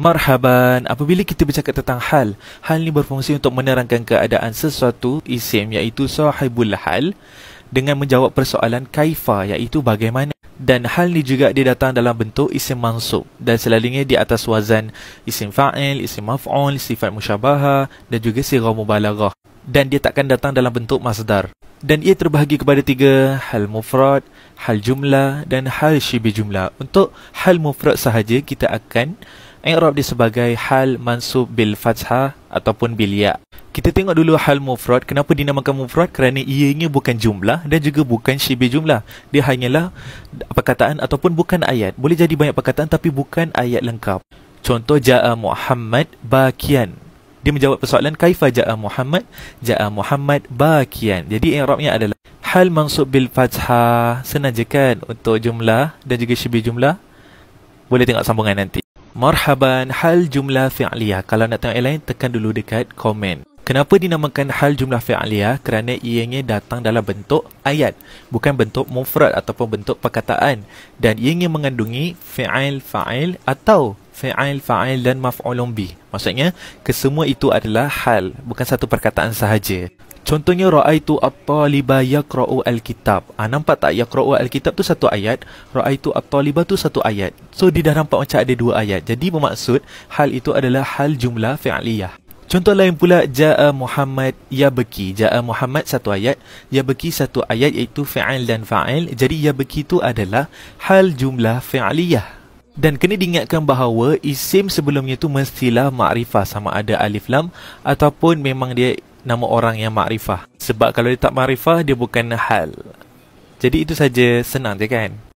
Marhaban, apabila kita bercakap tentang hal, hal ni berfungsi untuk menerangkan keadaan sesuatu isim iaitu sahibul hal dengan menjawab persoalan kaifa iaitu bagaimana. Dan hal ni juga dia datang dalam bentuk isim mansub dan selalunya di atas wazan isim fa'il, isim maf'ul, sifat musyabaha dan juga sirah mubalaghah. Dan dia takkan datang dalam bentuk masdar. Dan ia terbahagi kepada tiga, hal mufrad, hal jumlah dan hal syibi jumlah. Untuk hal mufrad sahaja, kita akan i'rab dia sebagai hal mansub bil fathah ataupun bil ya. Kita tengok dulu hal mufrad. Kenapa dinamakan mufrad? Kerana ianya bukan jumlah dan juga bukan syibir jumlah. Dia hanyalah perkataan ataupun bukan ayat. Boleh jadi banyak perkataan tapi bukan ayat lengkap. Contoh ja'a Muhammad bakian. Dia menjawab persoalan kaifa ja'a Muhammad? Ja'a Muhammad bakian. Jadi i'rabnya adalah hal mansub bil fathah. Senang untuk jumlah dan juga syibir jumlah. Boleh tengok sambungan nanti. Marhaban hal jumlah fi'liyah. Kalau nak tengok lain tekan dulu dekat komen. Kenapa dinamakan hal jumlah fi'liyah? Kerana ianya datang dalam bentuk ayat, bukan bentuk mufrad ataupun bentuk perkataan dan ianya mengandungi fi'il fa'il atau fi'il fa'il dan maf'ulun bih. Maksudnya, kesemua itu adalah hal, bukan satu perkataan sahaja. Contohnya raaitu at-taliba yaqra'u al-kitab. Ah ha, nampak tak yaqra'u al-kitab tu satu ayat, raaitu at-taliba tu satu ayat. So dia dah nampak macam ada dua ayat. Jadi bermaksud hal itu adalah hal jumlah fi'liyah. Contoh lain pula jaa Muhammad ya yabki. Jaa Muhammad satu ayat, ya yabki satu ayat iaitu fi'il dan fa'il. Jadi ya yabki tu adalah hal jumlah fi'liyah. Dan kena diingatkan bahawa isim sebelumnya tu mestilah ma'rifah sama ada alif lam ataupun memang dia nama orang yang makrifah. Sebab kalau dia tak makrifah, dia bukan hal. Jadi itu saja senang je kan?